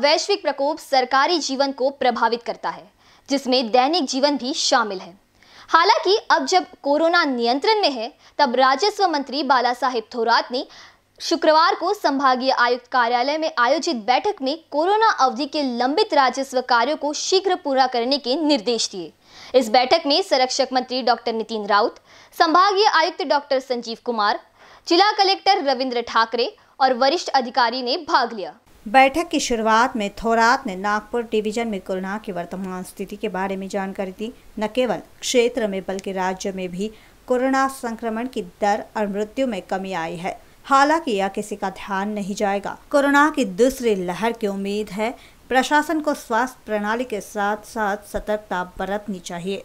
वैश्विक प्रकोप सरकारी जीवन को प्रभावित करता है जिसमें दैनिक जीवन भी शामिल है हालांकि अब जब कोरोना नियंत्रण में है तब राजस्व मंत्री बाला साहेब थोरात ने शुक्रवार को संभागीय आयुक्त कार्यालय में आयोजित बैठक में कोरोना अवधि के लंबित राजस्व कार्यों को शीघ्र पूरा करने के निर्देश दिए इस बैठक में संरक्षक मंत्री डॉक्टर नितिन राउत संभागीय आयुक्त डॉक्टर संजीव कुमार जिला कलेक्टर रविंद्र ठाकरे और वरिष्ठ अधिकारी ने भाग लिया बैठक की शुरुआत में थोरात ने नागपुर डिवीजन में कोरोना की वर्तमान स्थिति के बारे में जानकारी दी न केवल क्षेत्र में बल्कि राज्य में भी कोरोना संक्रमण की दर और मृत्यु में कमी आई है हालांकि यह किसी का ध्यान नहीं जाएगा कोरोना की दूसरी लहर की उम्मीद है प्रशासन को स्वास्थ्य प्रणाली के साथ साथ सतर्कता बरतनी चाहिए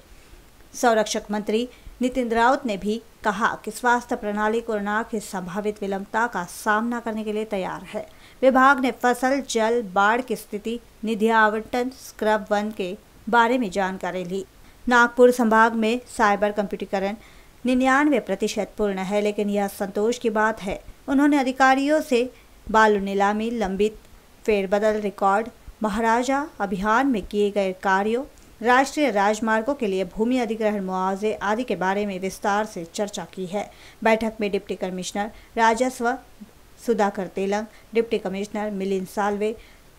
संरक्षक मंत्री नितिन राउत ने भी कहा कि स्वास्थ्य प्रणाली कोरोना की संभावित विलंबता का सामना करने के लिए तैयार है विभाग ने फसल जल बाढ़ की स्थिति निधि आवंटन स्क्रब वन के बारे में जानकारी ली नागपुर संभाग में साइबर कंप्यूटीकरण निन्यानवे प्रतिशत पूर्ण है लेकिन यह संतोष की बात है उन्होंने अधिकारियों से बालू नीलामी लंबित फेरबदल रिकॉर्ड महाराजा अभियान में किए गए कार्यों राष्ट्रीय राजमार्गों के लिए भूमि अधिग्रहण मुआवजे आदि के बारे में विस्तार से चर्चा की है बैठक में डिप्टी कमिश्नर राजस्व Sudhakar Telang deputy commissioner Milind Salve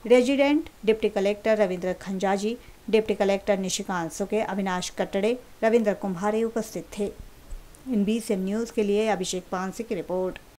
resident deputy collector Ravindra Khanjaji deputy collector Nishikant Suke Avinash कटड़े Ravindra Kumbhare उपस्थित थे इन बी न्यूज़ के लिए अभिषेक पानसी की रिपोर्ट